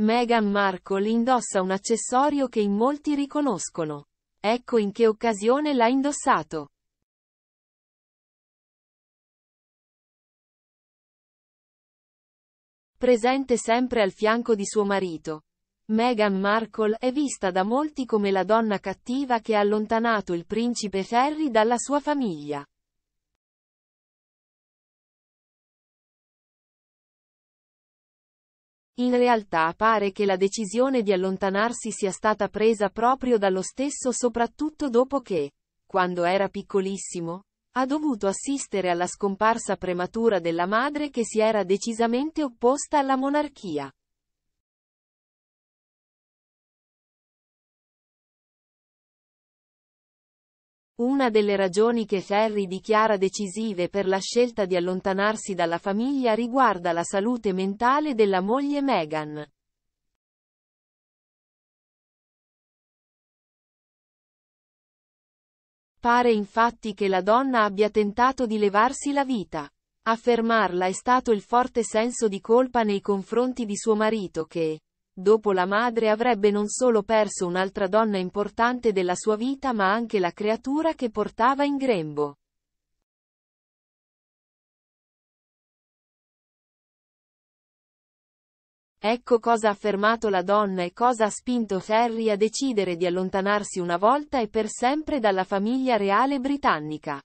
Meghan Markle indossa un accessorio che in molti riconoscono. Ecco in che occasione l'ha indossato. Presente sempre al fianco di suo marito. Meghan Markle è vista da molti come la donna cattiva che ha allontanato il principe Harry dalla sua famiglia. In realtà pare che la decisione di allontanarsi sia stata presa proprio dallo stesso soprattutto dopo che, quando era piccolissimo, ha dovuto assistere alla scomparsa prematura della madre che si era decisamente opposta alla monarchia. Una delle ragioni che Ferri dichiara decisive per la scelta di allontanarsi dalla famiglia riguarda la salute mentale della moglie Meghan. Pare infatti che la donna abbia tentato di levarsi la vita. Affermarla è stato il forte senso di colpa nei confronti di suo marito che, dopo la madre avrebbe non solo perso un'altra donna importante della sua vita ma anche la creatura che portava in grembo. Ecco cosa ha affermato la donna e cosa ha spinto Ferry a decidere di allontanarsi una volta e per sempre dalla famiglia reale britannica.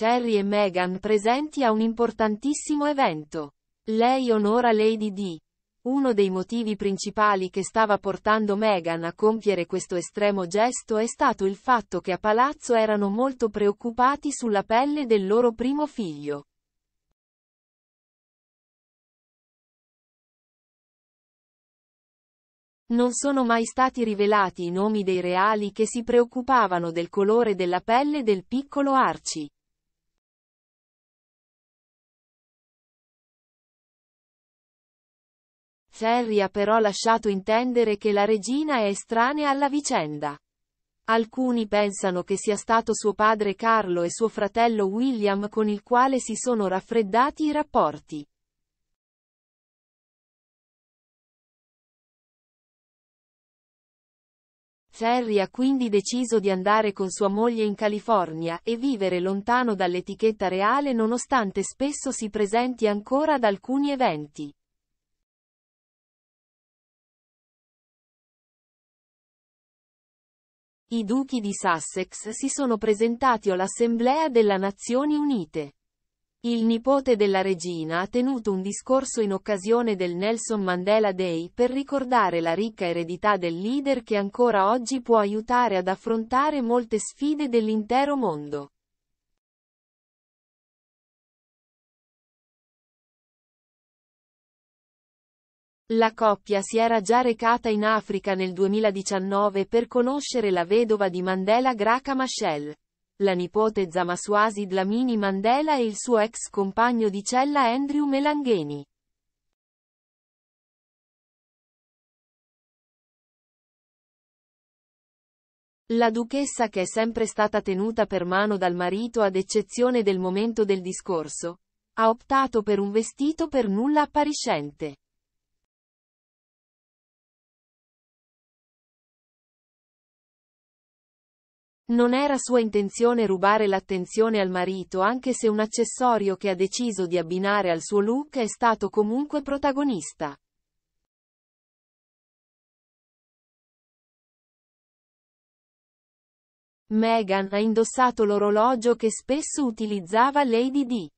Prince Harry e Meghan presenti a un importantissimo evento. Lei onora Lady D. Uno dei motivi principali che stava portando Meghan a compiere questo estremo gesto è stato il fatto che a palazzo erano molto preoccupati sulla pelle del loro primo figlio. Non sono mai stati rivelati i nomi dei reali che si preoccupavano del colore della pelle del piccolo Arci. Ferry ha però lasciato intendere che la regina è estranea alla vicenda. Alcuni pensano che sia stato suo padre Carlo e suo fratello William con il quale si sono raffreddati i rapporti. Ferry ha quindi deciso di andare con sua moglie in California e vivere lontano dall'etichetta reale nonostante spesso si presenti ancora ad alcuni eventi. I duchi di Sussex si sono presentati all'Assemblea delle Nazioni Unite. Il nipote della regina ha tenuto un discorso in occasione del Nelson Mandela Day per ricordare la ricca eredità del leader che ancora oggi può aiutare ad affrontare molte sfide dell'intero mondo. La coppia si era già recata in Africa nel 2019 per conoscere la vedova di Mandela Graca Machel, la nipote Zamaswasi Dlamini Mandela e il suo ex compagno di cella Andrew Melangheni. La duchessa che è sempre stata tenuta per mano dal marito ad eccezione del momento del discorso, ha optato per un vestito per nulla appariscente. Non era sua intenzione rubare l'attenzione al marito anche se un accessorio che ha deciso di abbinare al suo look è stato comunque protagonista. Meghan ha indossato l'orologio che spesso utilizzava Lady Di.